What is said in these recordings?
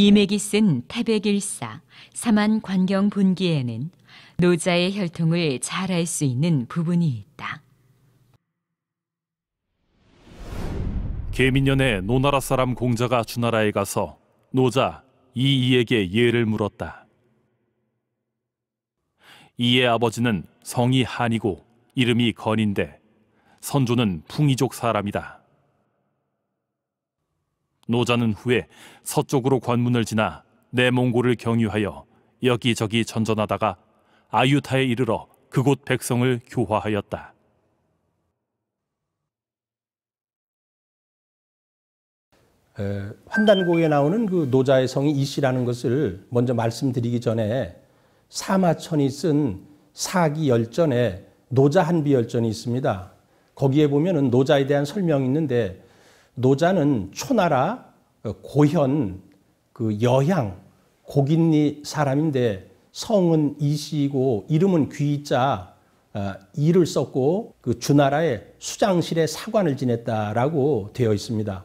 이맥이 쓴 태백일사 사만 관경 분기에는 노자의 혈통을 잘 알 수 있는 부분이 있다. 계민년에 노나라 사람 공자가 주나라에 가서 노자 이이에게 예를 물었다. 이의 아버지는 성이 한이고 이름이 건인데 선조는 풍이족 사람이다. 노자는 후에 서쪽으로 관문을 지나 내몽골을 경유하여 여기저기 전전하다가 아유타에 이르러 그곳 백성을 교화하였다. 환단곡에 나오는 그 노자의 성이 이씨라는 것을 먼저 말씀드리기 전에 사마천이 쓴 사기 열전에 노자 한비 열전이 있습니다. 거기에 보면 노자에 대한 설명이 있는데 노자는 초나라, 어, 고현, 그 여향, 고긴리 사람인데 성은 이씨이고 이름은 귀자 어, 이를 썼고 그 주나라의 수장실에 사관을 지냈다라고 되어 있습니다.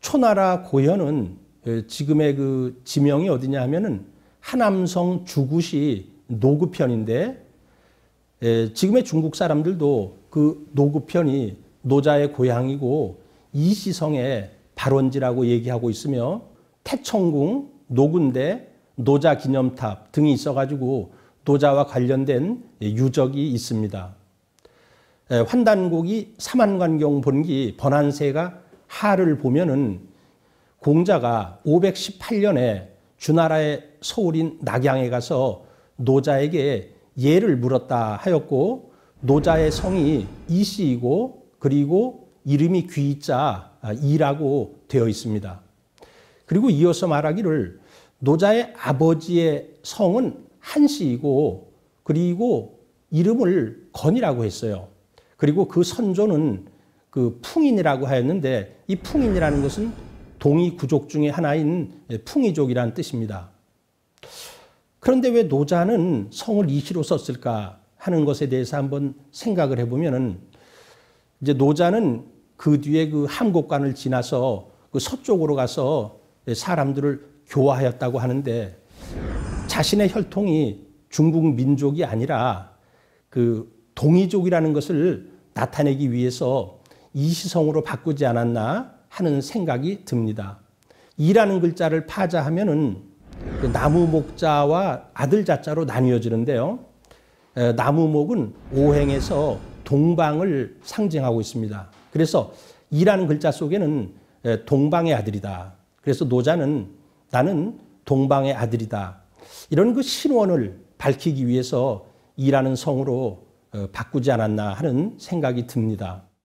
초나라 고현은 어, 지금의 그 지명이 어디냐 하면은 하남성 주구시 노구편인데 지금의 중국 사람들도 그 노구편이 노자의 고향이고 이시성의 발원지라고 얘기하고 있으며 태청궁, 노군대, 노자 기념탑 등이 있어가지고 노자와 관련된 유적이 있습니다. 환단곡이 사만관경 본기 번안세가 하를 보면은 공자가 518년에 주나라의 서울인 낙양에 가서 노자에게 예를 물었다 하였고 노자의 성이 이씨이고 그리고 이름이 귀자 아, 이라고 되어 있습니다. 그리고 이어서 말하기를 노자의 아버지의 성은 한씨이고 그리고 이름을 건이라고 했어요. 그리고 그 선조는 그 풍인이라고 하였는데 이 풍인이라는 것은 동이 구족 중의 하나인 풍이족이라는 뜻입니다. 그런데 왜 노자는 성을 이시로 썼을까 하는 것에 대해서 한번 생각을 해보면은 이제 노자는 그 뒤에 그 함곡관을 지나서 그 서쪽으로 가서 사람들을 교화하였다고 하는데 자신의 혈통이 중국 민족이 아니라 그 동이족이라는 것을 나타내기 위해서 이시성으로 바꾸지 않았나 하는 생각이 듭니다. 이라는 글자를 파자하면은 그 나무 목자와 아들 자자로 나뉘어지는데요. 나무 목은 오행에서 동방을 상징하고 있습니다. 그래서 이라는 글자 속에는 동방의 아들이다. 그래서 노자는 나는 동방의 아들이다. 이런 그 신원을 밝히기 위해서 이라는 성으로 어, 바꾸지 않았나 하는 생각이 듭니다.